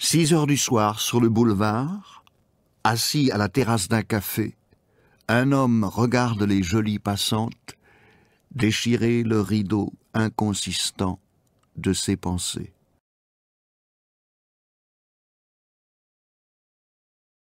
Six heures du soir, sur le boulevard, assis à la terrasse d'un café, un homme regarde les jolies passantes déchirer le rideau inconsistant de ses pensées.